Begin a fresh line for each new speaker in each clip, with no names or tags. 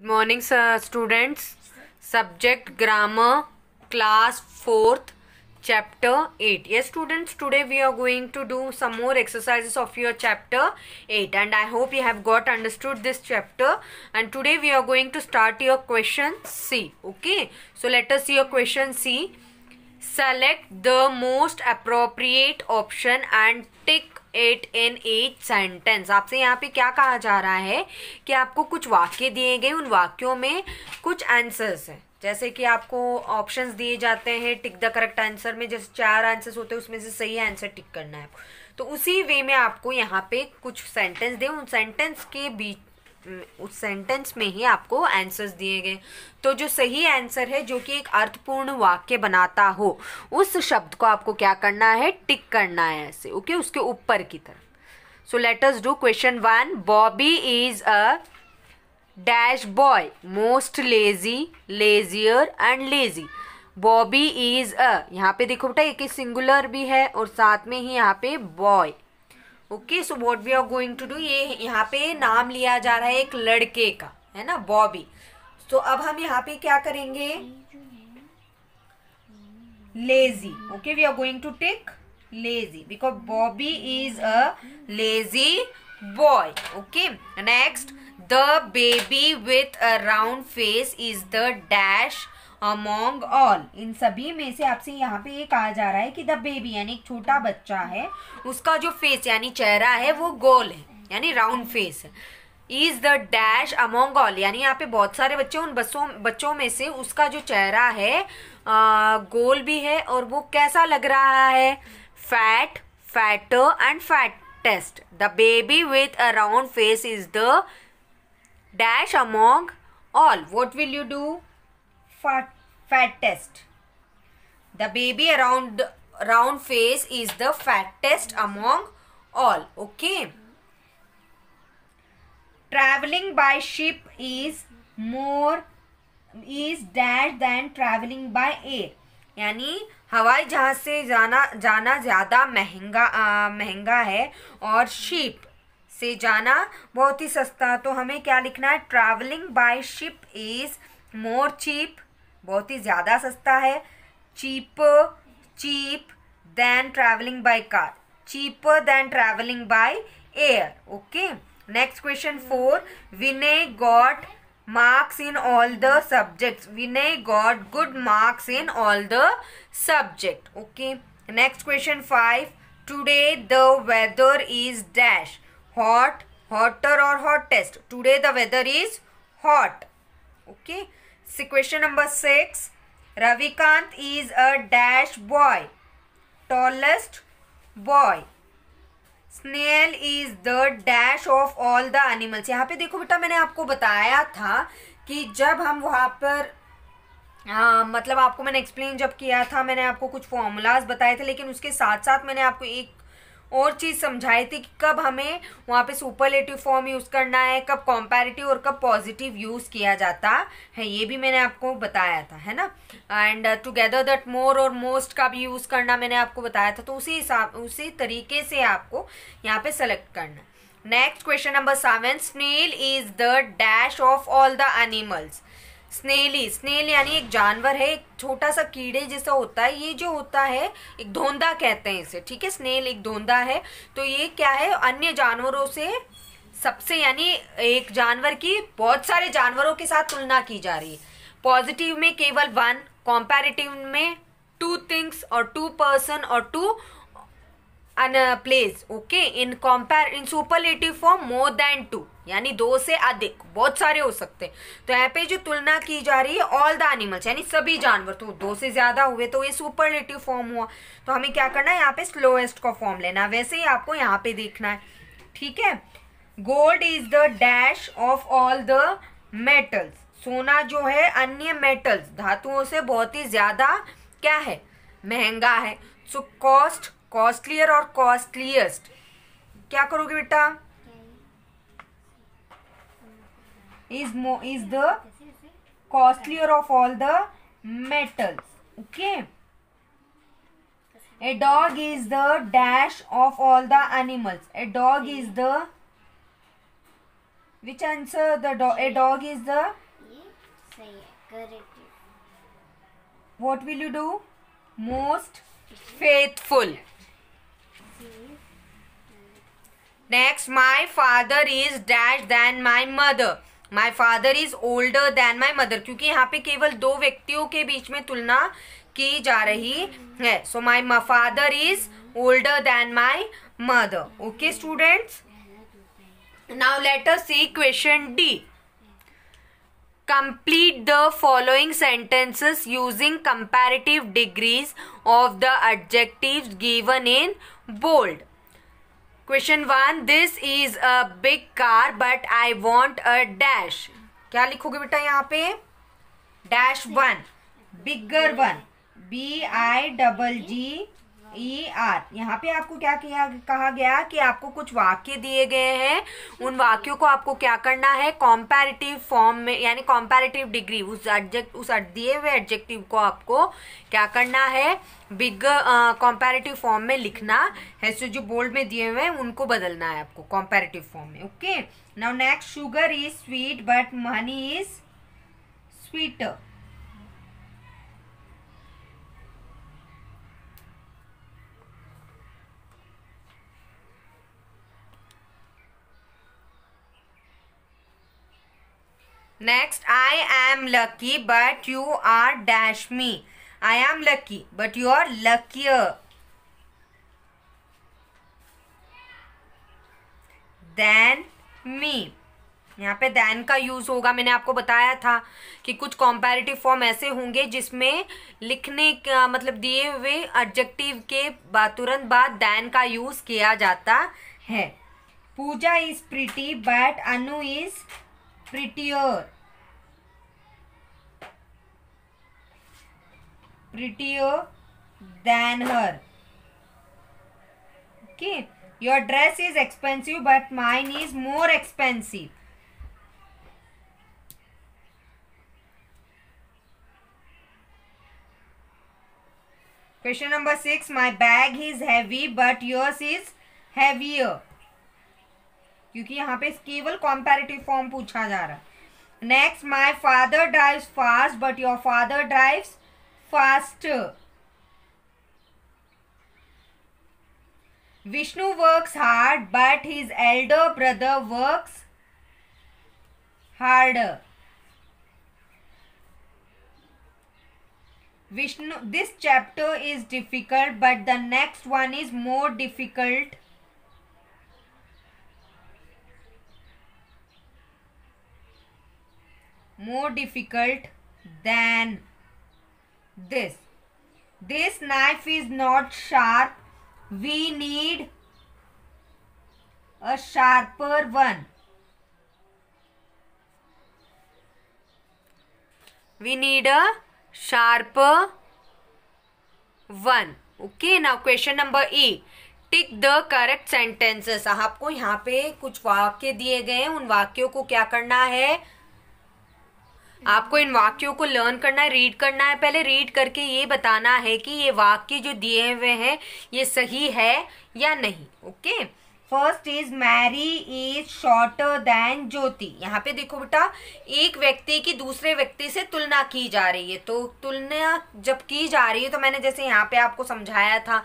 morning students subject grammar class 4th chapter 8 yes students today we are going to do some more exercises of your chapter 8 and i hope you have got understood this chapter and today we are going to start your question c okay so let us see your question c select the most appropriate option and tick it in each sentence आपसे यहाँ पे क्या कहा जा रहा है कि आपको कुछ वाक्य दिए गए उन वाक्यों में कुछ आंसर्स हैं जैसे कि आपको ऑप्शंस दिए जाते हैं टिक द करेक्ट आंसर में जैसे चार आंसर्स होते हैं उसमें से सही आंसर टिक करना है आपको तो उसी वे में आपको यहाँ पे कुछ सेंटेंस दें उन सेंटेंस के बीच उस सेंटेंस में ही आपको आंसर्स दिए गए तो जो सही आंसर है जो कि एक अर्थपूर्ण वाक्य बनाता हो उस शब्द को आपको क्या करना है टिक करना है ऐसे ओके okay? उसके ऊपर की तरफ so letters do question one Bobby is a dash boy most lazy lazier and lazy Bobby is a यहाँ पे देखो बेटा एक सिंगुलर भी है और साथ में ही यहाँ पे boy okay so what we are going to do ये यहाँ पे नाम लिया जा रहा है एक लड़के का है ना बॉबी तो so, अब हम यहाँ पे क्या करेंगे lazy okay we are going to take lazy because Bobby is a lazy boy okay next the baby with a round face is the dash among all इन सभी में से आपसे यहाँ पे ये कहा जा रहा है कि द बेबी यानी एक छोटा बच्चा है उसका जो फेस यानी चेहरा है वो गोल है यानी round face is the dash among all यानी यहाँ पे बहुत सारे बच्चे उन बच्चों बच्चों में से उसका जो चेहरा है आ, गोल भी है और वो कैसा लग रहा है fat fat and fattest the baby with a round face is the dash among all what will you do fat, fattest. The baby around round face is the fattest among all. Okay. Traveling by ship is more is dash than traveling by air. यानी हवाई जहाज से जाना जाना ज़्यादा महंगा आ, महंगा है और शिप से जाना बहुत ही सस्ता तो हमें क्या लिखना है travelling by ship is more cheap बहुत ही ज़्यादा सस्ता है cheap cheap than travelling by car cheap than travelling by air okay next question four Vinay got marks in all the subject Vinay got good marks in all the subject okay next question five today the weather is dash hot hotter और hottest today the weather is hot okay See number six Ravikant is a dash boy tallest boy snail is the dash of all the animals यहाँ पे देखो बेटा मैंने आपको बताया था कि जब हम वहां पर आ, मतलब आपको मैंने एक्सप्लेन जब किया था मैंने आपको कुछ फॉर्मूलाज बताए थे लेकिन उसके साथ साथ मैंने आपको एक और चीज़ समझाई थी कि कब हमें वहाँ पे सुपरलेटिव फॉर्म यूज़ करना है कब कॉम्पेरेटिव और कब पॉजिटिव यूज़ किया जाता है ये भी मैंने आपको बताया था है ना एंड टुगेदर दैट मोर और मोस्ट का भी यूज़ करना मैंने आपको बताया था तो उसी हिसाब उसी तरीके से आपको यहाँ पे सेलेक्ट करना next question number seven snail is the dash of all the animals स्नेली स्नेल यानी एक जानवर है एक छोटा सा कीड़े जैसा होता है ये जो होता है एक धोंदा कहते हैं इसे ठीक है स्नेल एक धोंदा है तो ये क्या है अन्य जानवरों से सबसे यानी एक जानवर की बहुत सारे जानवरों के साथ तुलना की जा रही है पॉजिटिव में केवल वन कॉम्पेरेटिव में टू थिंग्स और टू पर्सन और two an, place okay in compare in superlative form more than two यानी दो से अधिक बहुत सारे हो सकते हैं तो यहाँ पे जो तुलना की जा रही है ऑल द एनिमल्स यानी सभी जानवर तो दो से ज्यादा हुए तो ये सुपरलेटिव फॉर्म हुआ तो हमें क्या करना है यहाँ पे स्लोएस्ट का फॉर्म लेना है वैसे ही आपको यहाँ पे देखना है ठीक है gold is the dash of all the metals सोना जो है अन्य मेटल्स धातुओं से बहुत ही ज्यादा क्या है महंगा है सो कॉस्ट कॉस्टलियर और कॉस्टलियस्ट क्या करोगे बेटा इज मो is the costlier of all the metals okay a dog is the dash of all the animals a dog is the which answer the डॉ a dog is the what will you do most faithful next my father is dash than my mother my father is older than my mother क्योंकि यहाँ पे केवल दो व्यक्तियों के बीच में तुलना की जा रही है so my father is older than my mother okay students now letter C question D complete the following sentences using comparative degrees of the adjectives given in bold question one this is a big car but I want a dash क्या लिखोगे बेटा यहाँ पे dash one bigger one B I double G E R यहाँ पे आपको क्या किया कहा गया कि आपको कुछ वाक्य दिए गए हैं उन वाक्यों को आपको क्या करना है कॉम्पेरेटिव फॉर्म में यानी कॉम्पेरेटिव डिग्री उस एडजेक्ट उस दिए हुए एडजेक्टिव को आपको क्या करना है बिग कॉम्पेरेटिव फॉर्म में लिखना है सो जो बोल्ड में दिए हुए हैं उनको बदलना है आपको कॉम्पेरेटिव फॉर्म में okay now next sugar is sweet but money is sweet next I am lucky but you are dash me I am lucky but you are lucky than me यहाँ पे दैन का use होगा मैंने आपको बताया था कि कुछ कॉम्पेरेटिव फॉर्म ऐसे होंगे जिसमें लिखने का मतलब दिए हुए एडजेक्टिव के तुरंत बाद दैन का यूज़ किया जाता है Pooja is pretty but Anu is prettier prettier than her okay your dress is expensive but mine is more expensive Question number 6. My bag is heavy but yours is heavier. क्योंकि यहाँ पे केवल कॉम्पेरेटिव फॉर्म पूछा जा रहा है next my father drive fast but your father drives fast Vishnu works hard but his elder brother works hard Vishnu this chapter is difficult but the next one is more difficult more difficult than this. This knife is not sharp. We need a sharper one. We need a sharper one. Okay, now question number E. Tick the correct sentences आपको यहाँ पे कुछ वाक्य दिए गए हैं उन वाक्यों को क्या करना है आपको इन वाक्यों को लर्न करना है रीड करना है पहले रीड करके ये बताना है कि ये वाक्य जो दिए हुए हैं ये सही है या नहीं okay first is Mary is shorter than Jyoti यहाँ पे देखो बेटा एक व्यक्ति की दूसरे व्यक्ति से तुलना की जा रही है तो तुलना जब की जा रही है तो मैंने जैसे यहाँ पे आपको समझाया था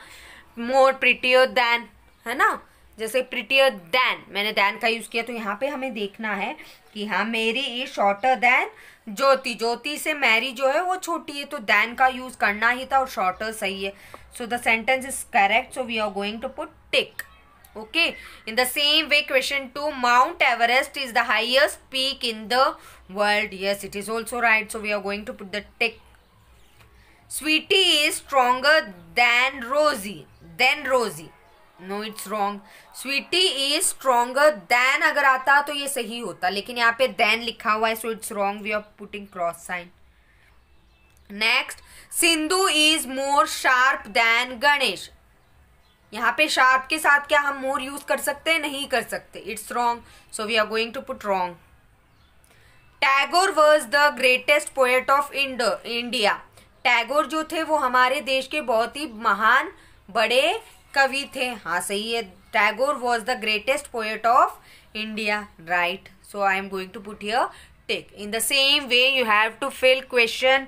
मोर प्रिटियर देन है ना जैसे प्रिटियर दैन मैंने दैन का यूज़ किया तो यहाँ पे हमें देखना है कि हाँ Mary is shorter than Jyoti Jyoti से मैरी जो है वो छोटी है तो दैन का यूज़ करना ही था और शॉर्टर सही है so the sentence is correct so we are going to put tick okay in the same way question two Mount Everest is the highest peak in the world yes it is also right so we are going to put the tick Sweety is stronger than Rosy than Rosy no it's wrong Sweety is stronger than अगर आता तो ये सही होता लेकिन यहाँ पे then लिखा हुआ है so it's wrong we are putting cross sign next Sindhu is more sharp than Ganesh यहाँ पे शार्प के साथ क्या हम मोर यूज कर सकते हैं नहीं कर सकते it's wrong so we are going to put wrong Tagore was the greatest poet of India Tagore जो थे वो हमारे देश के बहुत ही महान बड़े कवि थे हाँ सही है Tagore was the greatest poet of India right so I am going to put here tick in the same way you have to fill question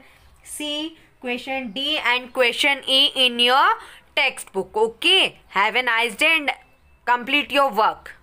C question D and question E in your textbook okay have an ice and complete your work